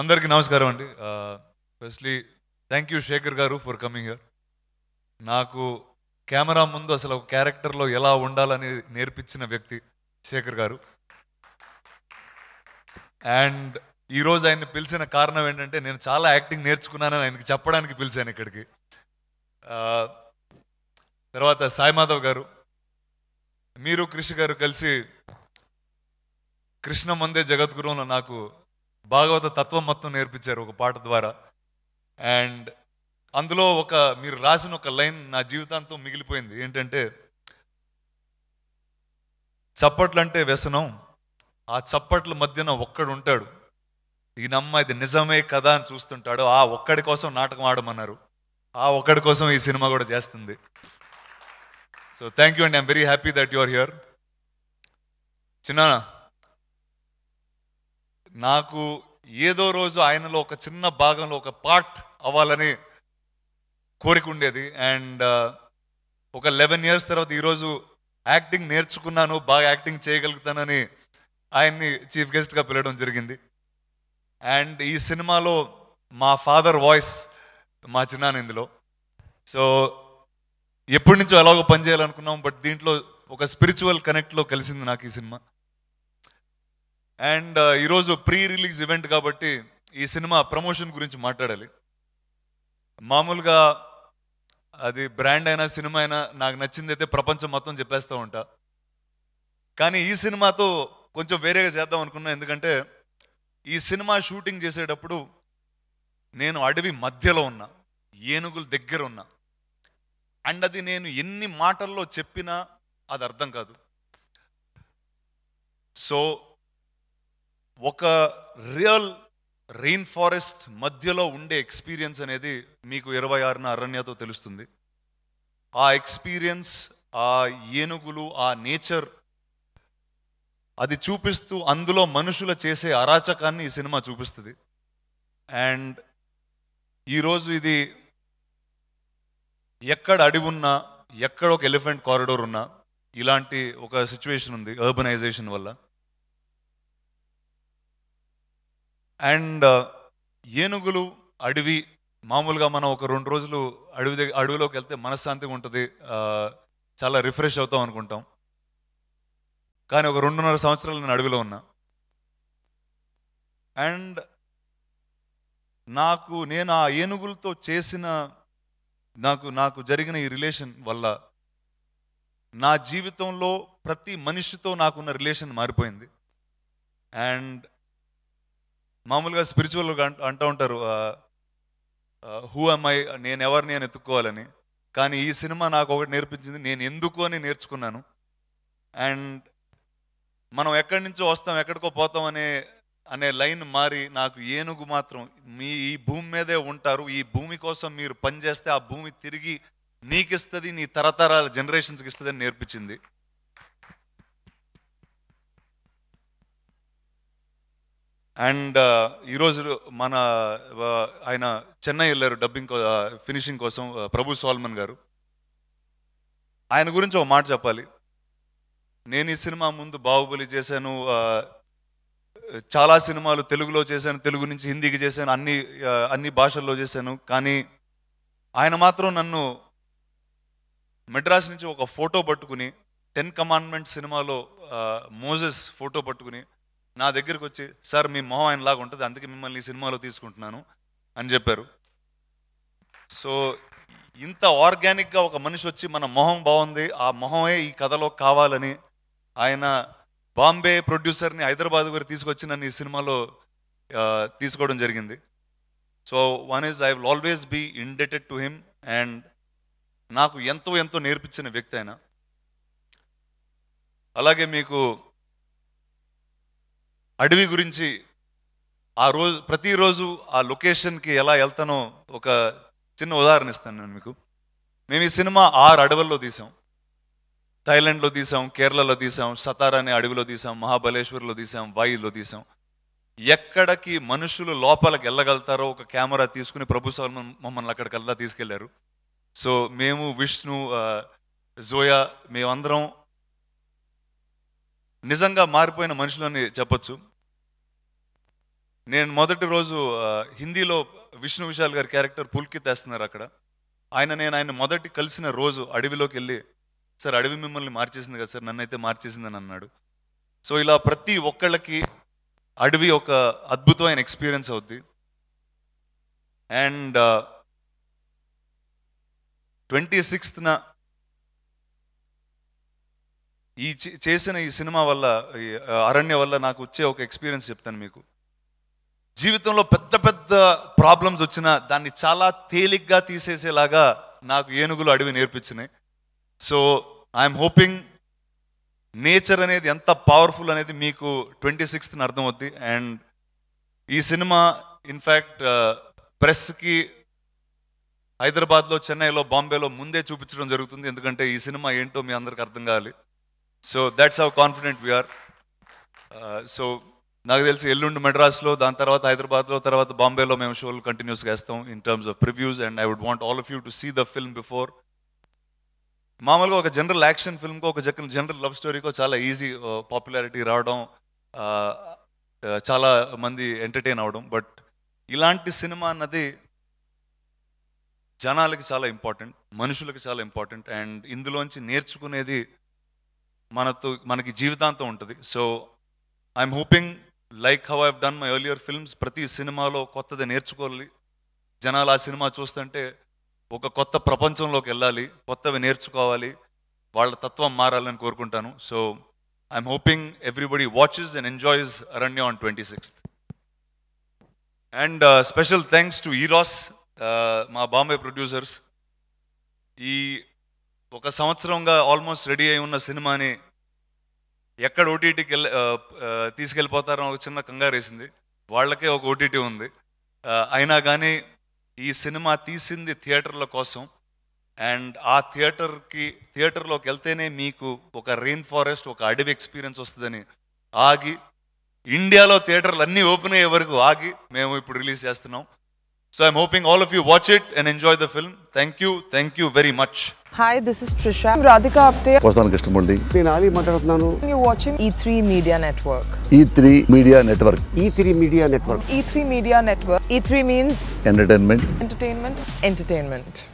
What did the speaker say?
అందరికీ నమస్కారం అండి firstly thank you Shekhar garu for coming here నాకు కెమెరా ముందు అసలు ఒక క్యారెక్టర్లో ఎలా ఉండాలని నేర్పించిన వ్యక్తి శేఖర్ గారు అండ్ ఈరోజు ఆయన్ని పిలిచిన కారణం ఏంటంటే నేను చాలా యాక్టింగ్ నేర్చుకున్నానని ఆయనకి చెప్పడానికి పిలిచాను ఇక్కడికి తర్వాత సాయిమాధవ్ గారు మీరు కృషి గారు కలిసి కృష్ణ మందే జగద్గురువులో నాకు భాగవత తత్వం మొత్తం నేర్పించారు ఒక పాట ద్వారా అండ్ అందులో ఒక మీరు రాసిన ఒక లైన్ నా జీవితాంతం మిగిలిపోయింది ఏంటంటే చప్పట్లంటే వ్యసనం ఆ చప్పట్ల మధ్యన ఒక్కడు ఉంటాడు నమ్మ ఇది నిజమే కదా అని చూస్తుంటాడు ఆ ఒక్కడి కోసం నాటకం ఆడమన్నారు ఆ ఒక్కడి కోసం ఈ సినిమా కూడా చేస్తుంది so thank you and I'm very happy that you're here చిన్నానా నాకు ఏదో రోజు ఆయనలో ఒక చిన్న భాగంలో ఒక పార్ట్ అవ్వాలని కోరిక ఉండేది అండ్ ఒక లెవెన్ ఇయర్స్ తర్వాత ఈరోజు యాక్టింగ్ నేర్చుకున్నాను బాగా యాక్టింగ్ చేయగలుగుతానని ఆయన్ని చీఫ్ గెస్ట్గా పిలవడం జరిగింది అండ్ ఈ సినిమాలో మా ఫాదర్ వాయిస్ మా చిన్నాన్న ఇందులో సో ఎప్పటి నుంచో ఎలాగో పనిచేయాలనుకున్నాం బట్ దీంట్లో ఒక స్పిరిచువల్ కనెక్ట్లో కలిసింది నాకు ఈ సినిమా అండ్ ఈరోజు ప్రీ రిలీజ్ ఈవెంట్ కాబట్టి ఈ సినిమా ప్రమోషన్ గురించి మాట్లాడాలి మామూలుగా అది బ్రాండ్ అయినా సినిమా అయినా నాకు నచ్చింది అయితే ప్రపంచం మొత్తం చెప్పేస్తూ ఉంటా కానీ ఈ సినిమాతో కొంచెం వేరేగా చేద్దాం అనుకున్నా ఎందుకంటే ఈ సినిమా షూటింగ్ చేసేటప్పుడు నేను అడవి మధ్యలో ఉన్నా ఏనుగుల దగ్గర ఉన్నా అండ్ అది నేను ఎన్ని మాటల్లో చెప్పినా అది అర్థం కాదు సో ఒక రియల్ రెయిన్ ఫారెస్ట్ మధ్యలో ఉండే ఎక్స్పీరియన్స్ అనేది మీకు ఇరవై ఆరున అరణ్యతో తెలుస్తుంది ఆ ఎక్స్పీరియన్స్ ఆ ఏనుగులు ఆ నేచర్ అది చూపిస్తూ అందులో మనుషుల చేసే అరాచకాన్ని ఈ సినిమా చూపిస్తుంది అండ్ ఈరోజు ఇది ఎక్కడ అడివి ఉన్నా ఎక్కడ ఒక ఎలిఫెంట్ కారిడోర్ ఉన్నా ఇలాంటి ఒక సిచ్యువేషన్ ఉంది అర్బనైజేషన్ వల్ల అండ్ ఏనుగులు అడవి మామూలుగా మనం ఒక రెండు రోజులు అడవి దగ్గర అడవిలోకి వెళ్తే మనశ్శాంతిగా ఉంటుంది చాలా రిఫ్రెష్ అవుతాం అనుకుంటాం కానీ ఒక రెండున్నర సంవత్సరాలు నేను అడవిలో ఉన్నా అండ్ నాకు నేను ఆ ఏనుగులతో చేసిన నాకు నాకు జరిగిన ఈ రిలేషన్ వల్ల నా జీవితంలో ప్రతి మనిషితో నాకున్న రిలేషన్ మారిపోయింది అండ్ మామూలుగా స్పిరిచువల్ అంటూ ఉంటారు హూ అమ్ ఐ నేను ఎవరిని నేను ఎత్తుక్కోవాలని కానీ ఈ సినిమా నాకు ఒకటి నేర్పించింది నేను ఎందుకు అని నేర్చుకున్నాను అండ్ మనం ఎక్కడి నుంచో వస్తాం ఎక్కడికో పోతాం అనే అనే లైన్ మారి నాకు ఏనుగు మాత్రం మీ ఈ భూమి మీదే ఉంటారు ఈ భూమి కోసం మీరు పనిచేస్తే ఆ భూమి తిరిగి నీకిస్తుంది నీ తరతరాల జనరేషన్స్కి ఇస్తుంది అని నేర్పించింది అండ్ ఈరోజు మన ఆయన చెన్నై వెళ్ళారు డబ్బింగ్ ఫినిషింగ్ కోసం ప్రభు సోల్మన్ గారు ఆయన గురించి ఒక మాట చెప్పాలి నేను ఈ సినిమా ముందు బాహుబలి చేశాను చాలా సినిమాలు తెలుగులో చేశాను తెలుగు నుంచి హిందీకి చేశాను అన్ని అన్ని భాషల్లో చేశాను కానీ ఆయన మాత్రం నన్ను మెడ్రాస్ నుంచి ఒక ఫోటో పట్టుకుని టెన్ కమాండ్మెంట్ సినిమాలో మోజెస్ ఫోటో పట్టుకుని నా దగ్గరికి వచ్చి సార్ మీ మొహం ఆయన లాగా ఉంటుంది అందుకే మిమ్మల్ని ఈ సినిమాలో తీసుకుంటున్నాను అని చెప్పారు సో ఇంత ఆర్గానిక్గా ఒక మనిషి వచ్చి మన మొహం బాగుంది ఆ మొహమే ఈ కథలో కావాలని ఆయన బాంబే ప్రొడ్యూసర్ని హైదరాబాద్ గారు తీసుకొచ్చి నన్ను ఈ సినిమాలో తీసుకోవడం జరిగింది so one is I will always be indebted to him and నాకు ఎంతో ఎంతో నేర్పించిన వ్యక్తి అయినా అలాగే మీకు అడవి గురించి ఆ రోజు ప్రతిరోజు ఆ లొకేషన్కి ఎలా వెళ్తానో ఒక చిన్న ఉదాహరణ ఇస్తాను నేను మీకు మేము ఈ సినిమా ఆరు అడవుల్లో తీసాం థాయిలాండ్లో తీసాం కేరళలో తీసాం సతారా అనే అడవిలో తీసాం మహాబలేశ్వర్లో తీసాం వాయిలో తీసాం ఎక్కడికి మనుషులు లోపలికి వెళ్ళగలుగుతారో ఒక కెమెరా తీసుకుని ప్రభు సల్మన్ మమ్మల్ని అక్కడికి వెళ్తా తీసుకెళ్లారు సో మేము విష్ణు జోయా మేమందరం నిజంగా మారిపోయిన మనుషులని చెప్పొచ్చు నేను మొదటి రోజు హిందీలో విష్ణు విశాల్ గారి క్యారెక్టర్ పుల్కి తెస్తున్నారు అక్కడ ఆయన నేను ఆయన మొదటి కలిసిన రోజు అడవిలోకి వెళ్ళి సార్ అడవి మిమ్మల్ని మార్చేసింది కదా సార్ నన్నైతే మార్చేసిందని అన్నాడు సో ఇలా ప్రతి ఒక్కళ్ళకి అడవి ఒక అద్భుతమైన ఎక్స్పీరియన్స్ అవుద్ది అండ్ ట్వంటీ సిక్స్త్న ఈ చేసిన ఈ సినిమా వల్ల అరణ్య వల్ల నాకు వచ్చే ఒక ఎక్స్పీరియన్స్ చెప్తాను మీకు జీవితంలో పెద్ద పెద్ద ప్రాబ్లమ్స్ వచ్చినా దాన్ని చాలా తేలిగ్గా తీసేసేలాగా నాకు ఏనుగులు అడవి నేర్పించినాయి సో ఐఎమ్ హోపింగ్ నేచర్ అనేది ఎంత పవర్ఫుల్ అనేది మీకు ట్వంటీ సిక్స్త్ని అర్థమవుద్ది అండ్ ఈ సినిమా ఇన్ఫ్యాక్ట్ ప్రెస్కి uh, హైదరాబాద్లో చెన్నైలో బాంబేలో ముందే చూపించడం జరుగుతుంది ఎందుకంటే ఈ సినిమా ఏంటో మీ అందరికి అర్థం కావాలి so that's our confident we're so నాకు తెలిసి ఎల్లుండి మెడ్రాస్లో దాని తర్వాత హైదరాబాద్లో తర్వాత బాంబేలో మేము షోలు కంటిన్యూస్గా వేస్తాం in terms of previews and I would want all of you to see the film before మామూలుగా ఒక జనరల్ యాక్షన్ ఫిల్మ్కో ఒక జనరల్ లవ్ స్టోరీకో చాలా ఈజీ పాపులారిటీ రావడం చాలా మంది ఎంటర్టైన్ అవడం బట్ ఇలాంటి సినిమా అన్నది జనాలకి చాలా ఇంపార్టెంట్ మనుషులకు చాలా ఇంపార్టెంట్ అండ్ ఇందులోంచి నేర్చుకునేది మనతో మనకి జీవితాంతం ఉంటుంది so I'm hoping like how I've done my earlier films ప్రతి సినిమాలో కొత్తది నేర్చుకోవాలి జనాలు ఆ సినిమా చూస్తుంటే ఒక కొత్త ప్రపంచంలోకి వెళ్ళాలి కొత్తవి నేర్చుకోవాలి వాళ్ళ తత్వం మారాలని కోరుకుంటాను so I'm hoping everybody watches and enjoys Aranya on twenty sixth and special thanks to Eros మా బాంబే ప్రొడ్యూసర్స్ ఈ ఒక సంవత్సరంగా ఆల్మోస్ట్ రెడీ అయి ఉన్న సినిమాని ఎక్కడ ఓటీటీకి వెళ్ళ తీసుకెళ్ళిపోతారో ఒక చిన్న కంగారు వేసింది వాళ్ళకే ఒక ఓటీటీ ఉంది అయినా కానీ ఈ సినిమా తీసింది థియేటర్ల కోసం అండ్ ఆ థియేటర్కి థియేటర్లోకి వెళ్తేనే మీకు ఒక రెయిన్ ఫారెస్ట్ ఒక అడవి ఎక్స్పీరియన్స్ వస్తుందని ఆగి ఇండియాలో థియేటర్లు అన్నీ ఓపెన్ అయ్యే వరకు ఆగి మేము ఇప్పుడు రిలీజ్ చేస్తున్నాం So I'm hoping all of you watch it and enjoy the film. Thank you. Thank you very much. Hi, this is Trisha. I'm Radhika Apte. Vasan Krishnamurli. నేను ఆలి మాట్లాడుతున్నాను. You're watching E3 Media Network. E3 Media Network. E3 Media Network. E3 Media Network. E3 means entertainment. Entertainment. Entertainment.